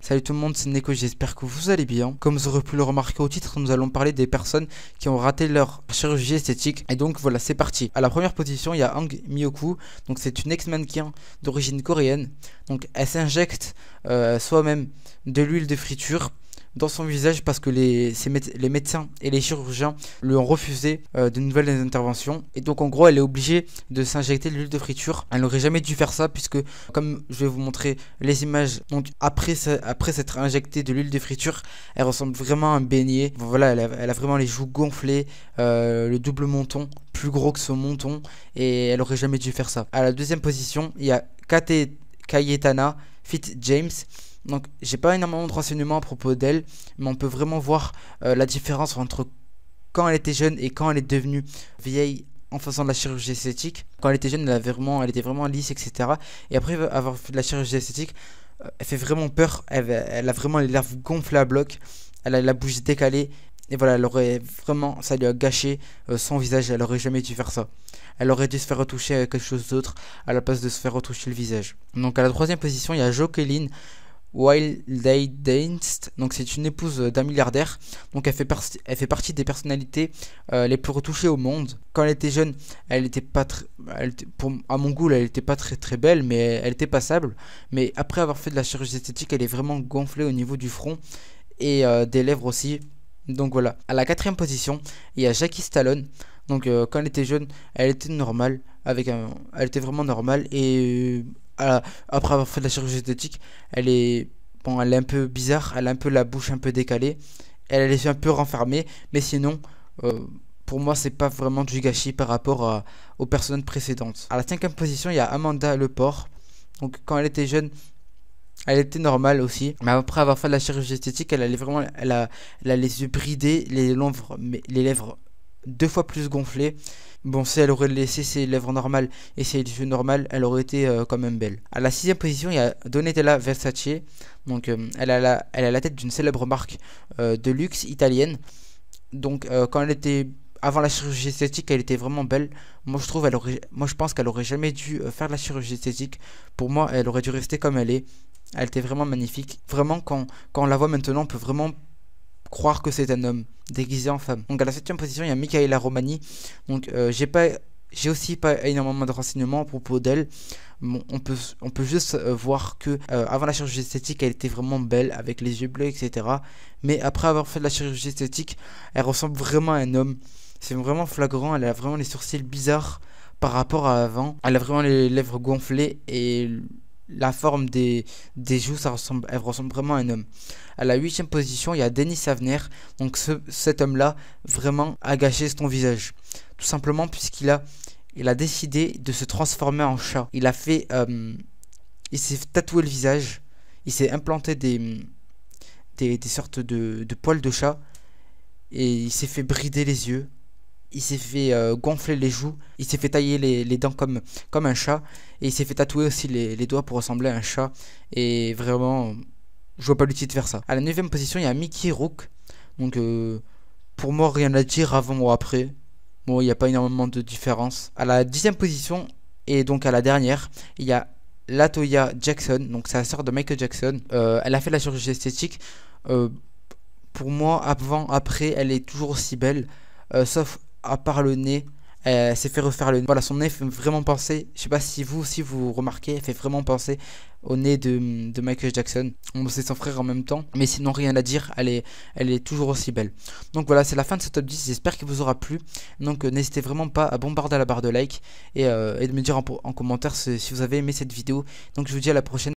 Salut tout le monde, c'est Neko, j'espère que vous allez bien. Comme vous aurez pu le remarquer au titre, nous allons parler des personnes qui ont raté leur chirurgie esthétique. Et donc voilà, c'est parti. À la première position, il y a Hang Miyoku. Donc c'est une ex-mannequin d'origine coréenne. Donc elle s'injecte euh, soi-même de l'huile de friture dans son visage parce que les, les médecins et les chirurgiens lui ont refusé euh, de nouvelles interventions. Et donc en gros, elle est obligée de s'injecter de l'huile de friture. Elle n'aurait jamais dû faire ça puisque, comme je vais vous montrer les images, donc après, après s'être injectée de l'huile de friture, elle ressemble vraiment à un beignet. voilà, elle a, vraiment les joues gonflées, euh, le double menton plus gros que son menton et elle aurait jamais dû faire ça. À la deuxième position, il y a Kate Cayetana Fit James donc j'ai pas énormément de renseignements à propos d'elle, mais on peut vraiment voir euh, la différence entre quand elle était jeune et quand elle est devenue vieille en faisant de la chirurgie esthétique. Quand elle était jeune, elle, avait vraiment, elle était vraiment lisse, etc. Et après avoir fait de la chirurgie esthétique, euh, elle fait vraiment peur, elle, a vraiment les lèvres gonflées à bloc, elle a la bouche décalée. Et voilà, elle aurait vraiment, ça lui a gâché euh, son visage, elle aurait jamais dû faire ça. Elle aurait dû se faire retoucher quelque chose d'autre à la place de se faire retoucher le visage. Donc à la troisième position, il y a Jocelyne. Wildeinst, donc c'est une épouse euh, d'un milliardaire, donc elle fait, elle fait, partie des personnalités euh, les plus retouchées au monde. Quand elle était jeune, elle était pas très, à mon goût, elle était pas très très belle, mais elle était passable. Mais après avoir fait de la chirurgie esthétique, elle est vraiment gonflée au niveau du front et euh, des lèvres aussi. Donc voilà. À la quatrième position, il y a Jackie Stallone. Donc quand elle était jeune, elle était normale, avec elle était vraiment normale et après avoir fait de la chirurgie esthétique, elle est, bon, elle est un peu bizarre, elle a un peu la bouche un peu décalée, elle a les yeux un peu renfermés mais sinon, euh, pour moi, c'est pas vraiment du gâchis par rapport aux personnes précédentes. À la cinquième position, il y a Amanda Leport. Donc, quand elle était jeune, elle était normale aussi. Mais après avoir fait de la chirurgie esthétique, elle, vraiment, a, les yeux bridés, les les lèvres deux fois plus gonflée. Bon, si elle aurait laissé ses lèvres normales et ses yeux normales, elle aurait été euh, quand même belle. À la sixième position, il y a Donatella Versace. Donc, euh, elle, a la, elle a la tête d'une célèbre marque euh, de luxe italienne. Donc, quand elle était avant la chirurgie esthétique, elle était vraiment belle. Moi, je trouve, elle aurait, moi, je pense qu'elle aurait jamais dû faire la chirurgie esthétique. Pour moi, elle aurait dû rester comme elle est. Elle était vraiment magnifique. Vraiment, quand, quand on la voit maintenant, on peut vraiment croire que c'est un homme déguisé en femme. Donc à la septième position, il y a Michaela Romani. Donc euh, j'ai pas j'ai aussi pas énormément de renseignements à propos d'elle. on, peut, on peut juste euh, voir que euh, avant la chirurgie esthétique, elle était vraiment belle avec les yeux bleus, etc. Mais après avoir fait la chirurgie esthétique, elle ressemble vraiment à un homme. C'est vraiment flagrant. Elle a vraiment les sourcils bizarres par rapport à avant. Elle a vraiment les lèvres gonflées et la forme des, des joues, ça ressemble, elle ressemble vraiment à un homme. À la huitième position, il y a Denis Savner. Donc cet homme-là, vraiment, a gâché son visage. Tout simplement puisqu'il a, il a décidé de se transformer en chat. Il a fait... Euh, il s'est tatoué le visage. Il s'est implanté des, des, sortes de poils de chat. Et il s'est fait brider les yeux il s'est fait euh, gonfler les joues, il s'est fait tailler les, les, dents comme, comme un chat, et il s'est fait tatouer aussi les, les, doigts pour ressembler à un chat. Et vraiment, je vois pas l'utilité de faire ça. À la 9 position, il y a Mickey Rook. Donc, euh, pour moi, rien à dire avant ou après. Bon, il n'y a pas énormément de différence. À la 10 position, et donc à la dernière, il y a Latoya Jackson. Donc, c'est la sœur de Michael Jackson. Euh, elle a fait la chirurgie esthétique. pour moi, avant, après, elle est toujours aussi belle. sauf à part le nez, elle s'est fait refaire le nez. Voilà, son nez fait vraiment penser, je sais pas si vous aussi vous remarquez, fait vraiment penser au nez de, Michael Jackson. On sait son frère en même temps, mais sinon rien à dire, elle est, elle est toujours aussi belle. Donc voilà, c'est la fin de ce top 10, j'espère qu'il vous aura plu. Donc euh, n'hésitez vraiment pas à bombarder la barre de like euh, et, de me dire en, commentaire si vous avez aimé cette vidéo. Donc je vous dis à la prochaine.